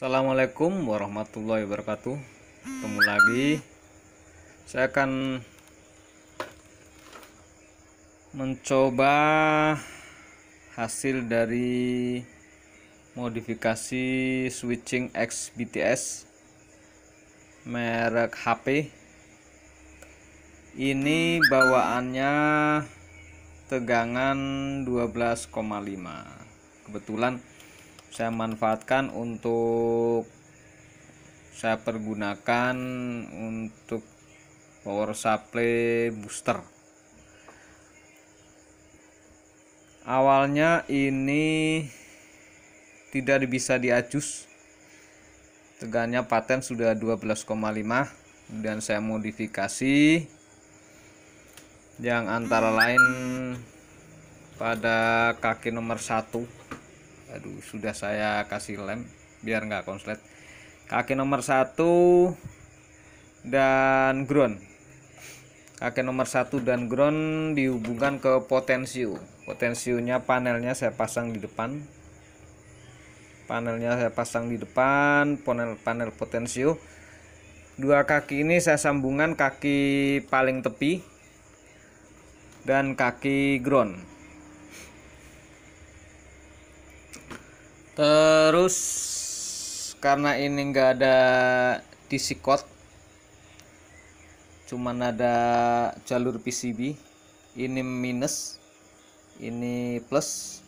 Assalamualaikum warahmatullahi wabarakatuh Ketemu lagi Saya akan Mencoba Hasil dari Modifikasi switching X BTS Merek HP Ini bawaannya Tegangan 12,5 Kebetulan saya manfaatkan untuk saya pergunakan untuk power supply booster awalnya ini tidak bisa diajus tegangnya paten sudah 12,5 dan saya modifikasi yang antara lain pada kaki nomor satu aduh sudah saya kasih lem biar nggak konslet kaki nomor satu dan ground kaki nomor satu dan ground dihubungkan ke potensio potensionya panelnya saya pasang di depan panelnya saya pasang di depan panel panel potensio dua kaki ini saya sambungan kaki paling tepi dan kaki ground terus karena ini enggak ada DC code, cuman ada jalur PCB ini minus ini plus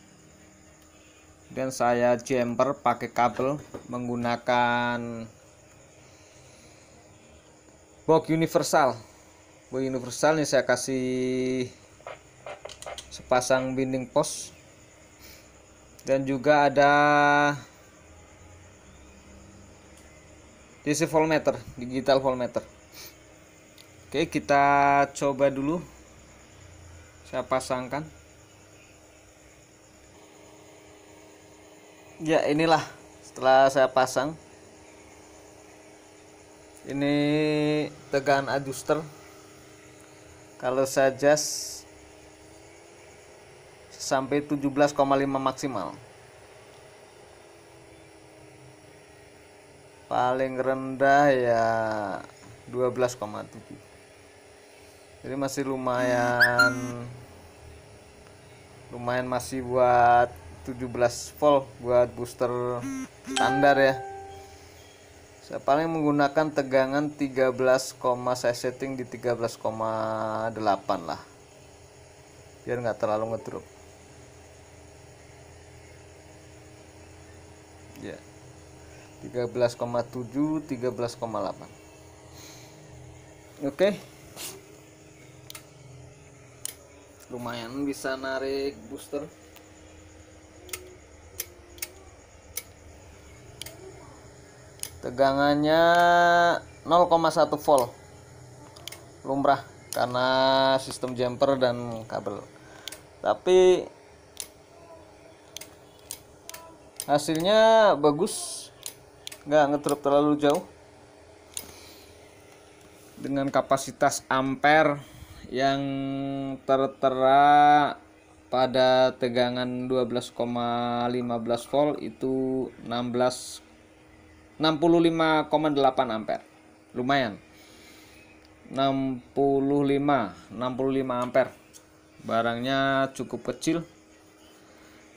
dan saya jumper pakai kabel menggunakan box universal box universal ini saya kasih sepasang binding post dan juga ada DC voltmeter digital voltmeter Oke kita coba dulu saya pasangkan ya inilah setelah saya pasang ini tegangan adjuster kalau saya adjust sampai 17,5 maksimal. Paling rendah ya 12,7. Jadi masih lumayan lumayan masih buat 17 volt buat booster standar ya saya paling menggunakan tegangan 13, saya setting di 13,8 lah biar nggak terlalu ngedrop 13,7 13,8 oke lumayan bisa narik booster tegangannya 0,1 volt lumrah karena sistem jumper dan kabel tapi hasilnya bagus nggak ngedrop terlalu jauh dengan kapasitas ampere yang tertera pada tegangan 12,15 volt itu 16 65,8 ampere lumayan 65 65 ampere barangnya cukup kecil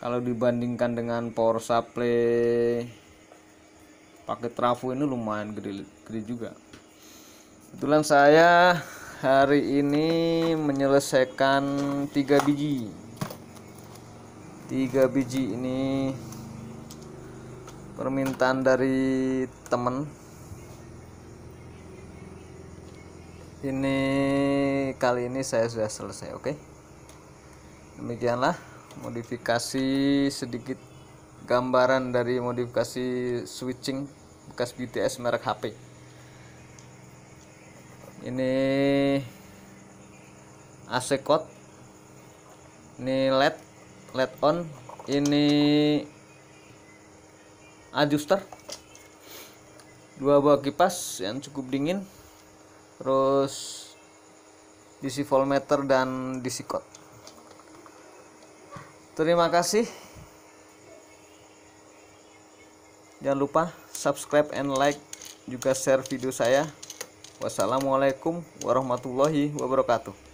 kalau dibandingkan dengan power supply pakai trafo ini lumayan gede gede juga kebetulan saya hari ini menyelesaikan tiga biji tiga biji ini permintaan dari temen ini kali ini saya sudah selesai oke okay? demikianlah modifikasi sedikit gambaran dari modifikasi switching bekas BTS merek HP ini AC kot, ini LED LED on ini adjuster dua buah kipas yang cukup dingin terus DC voltmeter dan DC cord terima kasih Jangan lupa subscribe and like juga share video saya. Wassalamualaikum warahmatullahi wabarakatuh.